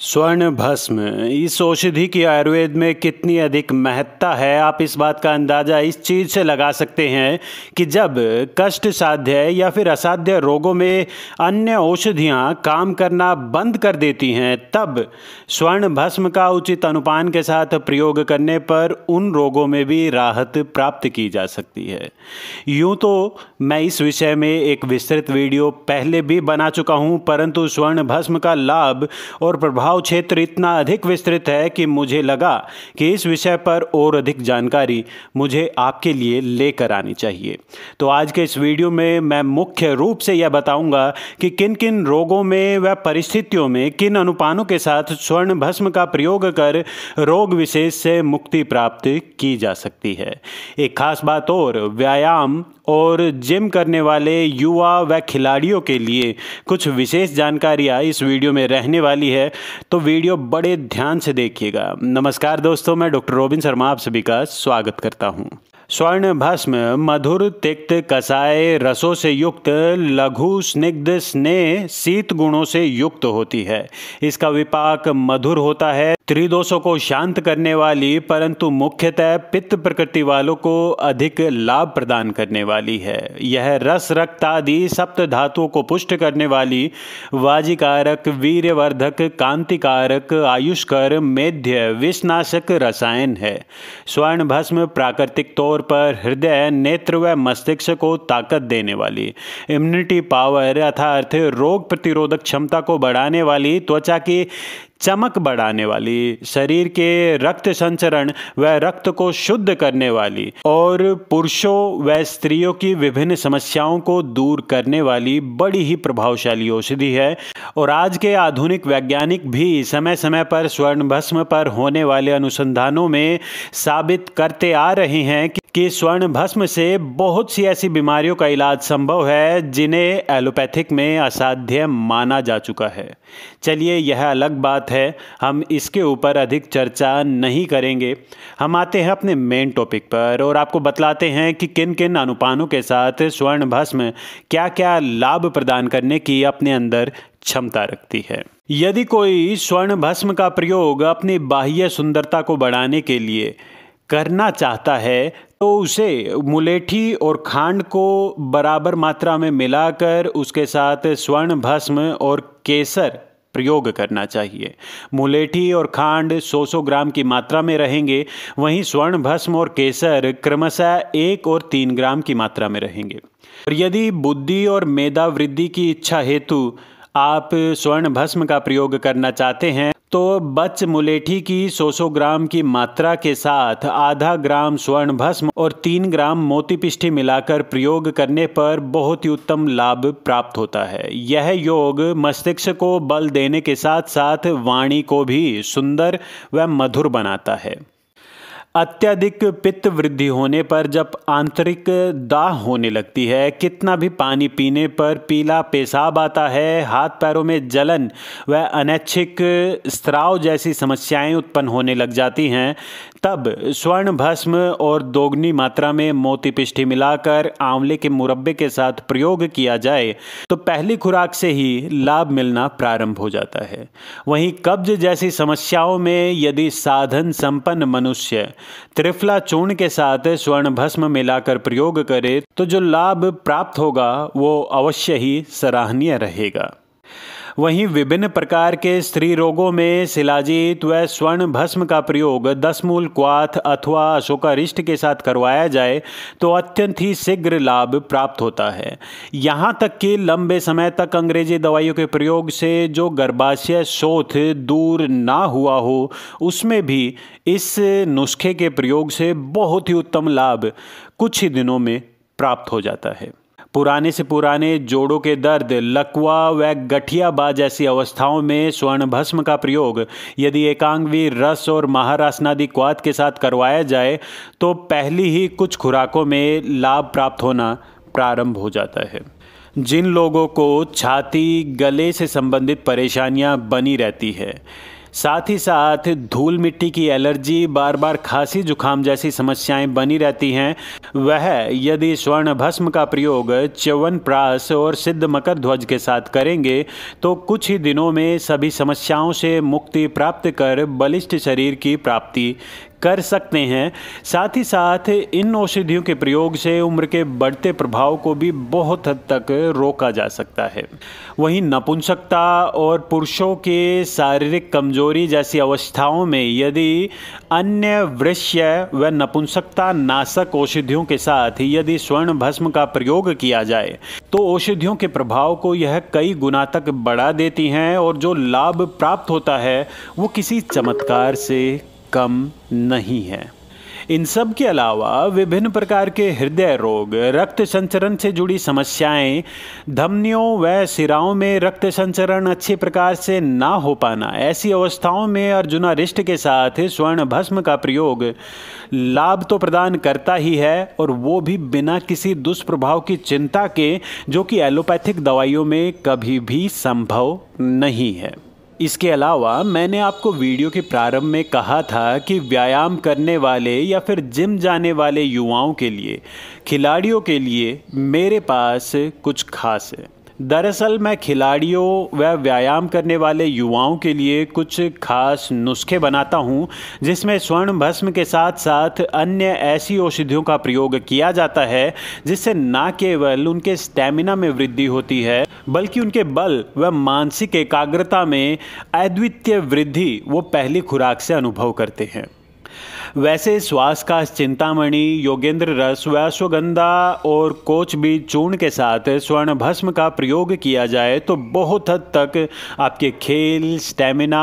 स्वर्ण भस्म इस औषधि की आयुर्वेद में कितनी अधिक महत्ता है आप इस बात का अंदाज़ा इस चीज़ से लगा सकते हैं कि जब कष्ट साध्य या फिर असाध्य रोगों में अन्य औषधियाँ काम करना बंद कर देती हैं तब स्वर्ण भस्म का उचित अनुपान के साथ प्रयोग करने पर उन रोगों में भी राहत प्राप्त की जा सकती है यूँ तो मैं इस विषय में एक विस्तृत वीडियो पहले भी बना चुका हूँ परंतु स्वर्ण भस्म का लाभ और प्रभाव प्रभाव क्षेत्र इतना अधिक विस्तृत है कि मुझे लगा कि इस विषय पर और अधिक जानकारी मुझे आपके लिए लेकर आनी चाहिए तो आज के इस वीडियो में मैं मुख्य रूप से यह बताऊंगा कि किन किन रोगों में व परिस्थितियों में किन अनुपानों के साथ स्वर्ण भस्म का प्रयोग कर रोग विशेष से मुक्ति प्राप्त की जा सकती है एक खास बात और व्यायाम और जिम करने वाले युवा व खिलाड़ियों के लिए कुछ विशेष जानकारियाँ इस वीडियो में रहने वाली है तो वीडियो बड़े ध्यान से देखिएगा नमस्कार दोस्तों मैं डॉक्टर रोबिन शर्मा आप सभी का स्वागत करता हूँ स्वर्ण भस्म मधुर तिक्त कसाय रसों से युक्त लघु स्निग्ध स्नेह शीत गुणों से युक्त होती है इसका विपाक मधुर होता है त्रिदोषों को शांत करने वाली परंतु मुख्यतः पित्त प्रकृति वालों को अधिक लाभ प्रदान करने वाली है यह रस रक्त आदि सप्त धातुओं को पुष्ट करने वाली वाजिकारक वीर्यवर्धक कांतिकारक आयुष्कर मेध्य विषनाशक रसायन है स्वर्ण भस्म प्राकृतिक तौर पर हृदय नेत्र व मस्तिष्क को ताकत देने वाली इम्यूनिटी पावर अर्थात रोग प्रतिरोधक क्षमता को बढ़ाने वाली त्वचा की चमक बढ़ाने वाली शरीर के रक्त संचरण व रक्त को शुद्ध करने वाली और पुरुषों व स्त्रियों की विभिन्न समस्याओं को दूर करने वाली बड़ी ही प्रभावशाली औषधि है और आज के आधुनिक वैज्ञानिक भी समय समय पर स्वर्ण भस्म पर होने वाले अनुसंधानों में साबित करते आ रहे हैं कि कि स्वर्ण भस्म से बहुत सी ऐसी बीमारियों का इलाज संभव है जिन्हें एलोपैथिक में असाध्य माना जा चुका है चलिए यह अलग बात है हम इसके ऊपर अधिक चर्चा नहीं करेंगे हम आते हैं अपने मेन टॉपिक पर और आपको बतलाते हैं कि किन किन अनुपानों के साथ स्वर्ण भस्म क्या क्या लाभ प्रदान करने की अपने अंदर क्षमता रखती है यदि कोई स्वर्ण भस्म का प्रयोग अपनी बाह्य सुंदरता को बढ़ाने के लिए करना चाहता है तो उसे मुलेठी और खांड को बराबर मात्रा में मिलाकर उसके साथ स्वर्ण भस्म और केसर प्रयोग करना चाहिए मुलेठी और खांड 100 ग्राम की मात्रा में रहेंगे वहीं स्वर्ण भस्म और केसर क्रमशः एक और तीन ग्राम की मात्रा में रहेंगे और यदि बुद्धि और मेधा वृद्धि की इच्छा हेतु आप स्वर्ण भस्म का प्रयोग करना चाहते हैं तो बच मुलेठी की 100 ग्राम की मात्रा के साथ आधा ग्राम स्वर्ण भस्म और तीन ग्राम मोती पिष्ठी मिलाकर प्रयोग करने पर बहुत ही उत्तम लाभ प्राप्त होता है यह योग मस्तिष्क को बल देने के साथ साथ वाणी को भी सुंदर व मधुर बनाता है अत्यधिक पित्त वृद्धि होने पर जब आंतरिक दाह होने लगती है कितना भी पानी पीने पर पीला पेशाब आता है हाथ पैरों में जलन व अनैच्छिक स्त्राव जैसी समस्याएं उत्पन्न होने लग जाती हैं तब स्वर्ण भस्म और दोगुनी मात्रा में मोती पिष्ठी मिलाकर आंवले के मुरब्बे के साथ प्रयोग किया जाए तो पहली खुराक से ही लाभ मिलना प्रारंभ हो जाता है वहीं कब्ज जैसी समस्याओं में यदि साधन संपन्न मनुष्य त्रिफला चूर्ण के साथ स्वर्ण भस्म मिलाकर प्रयोग करे तो जो लाभ प्राप्त होगा वो अवश्य ही सराहनीय रहेगा वहीं विभिन्न प्रकार के स्त्री रोगों में शिलाजीत व स्वर्ण भस्म का प्रयोग दसमूल क्वाथ अथवा अशोकारिष्ट के साथ करवाया जाए तो अत्यंत ही शीघ्र लाभ प्राप्त होता है यहाँ तक कि लंबे समय तक अंग्रेजी दवाइयों के प्रयोग से जो गर्भाशय शोथ दूर ना हुआ हो उसमें भी इस नुस्खे के प्रयोग से बहुत ही उत्तम लाभ कुछ ही दिनों में प्राप्त हो जाता है पुराने से पुराने जोड़ों के दर्द लकवा व गठियाबा जैसी अवस्थाओं में स्वर्ण भस्म का प्रयोग यदि एकांगवी रस और महारासनादि क्वाद के साथ करवाया जाए तो पहली ही कुछ खुराकों में लाभ प्राप्त होना प्रारंभ हो जाता है जिन लोगों को छाती गले से संबंधित परेशानियां बनी रहती है साथ ही साथ धूल मिट्टी की एलर्जी बार बार खांसी जुखाम जैसी समस्याएं बनी रहती हैं वह यदि स्वर्ण भस्म का प्रयोग च्यवन प्रास और सिद्ध मकर ध्वज के साथ करेंगे तो कुछ ही दिनों में सभी समस्याओं से मुक्ति प्राप्त कर बलिष्ठ शरीर की प्राप्ति कर सकते हैं साथ ही साथ इन औषधियों के प्रयोग से उम्र के बढ़ते प्रभाव को भी बहुत हद तक रोका जा सकता है वहीं नपुंसकता और पुरुषों के शारीरिक कमजोरी जैसी अवस्थाओं में यदि अन्य वृश्य व नपुंसकता नाशक औषधियों के साथ यदि स्वर्ण भस्म का प्रयोग किया जाए तो औषधियों के प्रभाव को यह कई गुना तक बढ़ा देती हैं और जो लाभ प्राप्त होता है वो किसी चमत्कार से कम नहीं है इन सब के अलावा विभिन्न प्रकार के हृदय रोग रक्त संचरण से जुड़ी समस्याएं, धमनियों व सिराओं में रक्त संचरण अच्छे प्रकार से ना हो पाना ऐसी अवस्थाओं में अर्जुना रिष्ट के साथ स्वर्ण भस्म का प्रयोग लाभ तो प्रदान करता ही है और वो भी बिना किसी दुष्प्रभाव की चिंता के जो कि एलोपैथिक दवाइयों में कभी भी संभव नहीं है इसके अलावा मैंने आपको वीडियो के प्रारंभ में कहा था कि व्यायाम करने वाले या फिर जिम जाने वाले युवाओं के लिए खिलाड़ियों के लिए मेरे पास कुछ खास है दरअसल मैं खिलाड़ियों व व्यायाम करने वाले युवाओं के लिए कुछ खास नुस्खे बनाता हूँ जिसमें स्वर्ण भस्म के साथ साथ अन्य ऐसी औषधियों का प्रयोग किया जाता है जिससे न केवल उनके स्टैमिना में वृद्धि होती है बल्कि उनके बल व मानसिक एकाग्रता में अद्वितीय वृद्धि वो पहली खुराक से अनुभव करते हैं वैसे श्वास का चिंतामणि योगेंद्र रस व अश्वगंधा और कोच बीज चूर्ण के साथ स्वर्ण भस्म का प्रयोग किया जाए तो बहुत हद तक आपके खेल स्टेमिना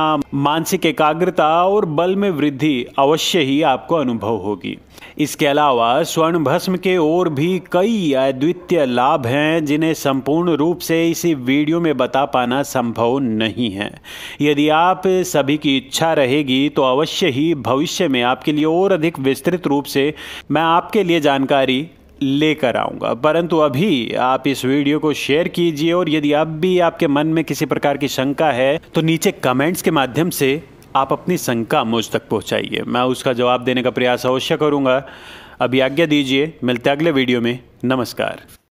मानसिक एकाग्रता और बल में वृद्धि अवश्य ही आपको अनुभव होगी इसके अलावा स्वर्ण भस्म के और भी कई अद्वितीय लाभ हैं जिन्हें संपूर्ण रूप से इसी वीडियो में बता पाना संभव नहीं है यदि आप सभी की इच्छा रहेगी तो अवश्य ही भविष्य में में आपके लिए और अधिक विस्तृत रूप से मैं आपके लिए जानकारी लेकर आऊँगा परंतु अभी आप इस वीडियो को शेयर कीजिए और यदि अब भी आपके मन में किसी प्रकार की शंका है तो नीचे कमेंट्स के माध्यम से आप अपनी शंका मुझ तक पहुँचाइए मैं उसका जवाब देने का प्रयास अवश्य करूँगा अभी आज्ञा दीजिए मिलते अगले वीडियो में नमस्कार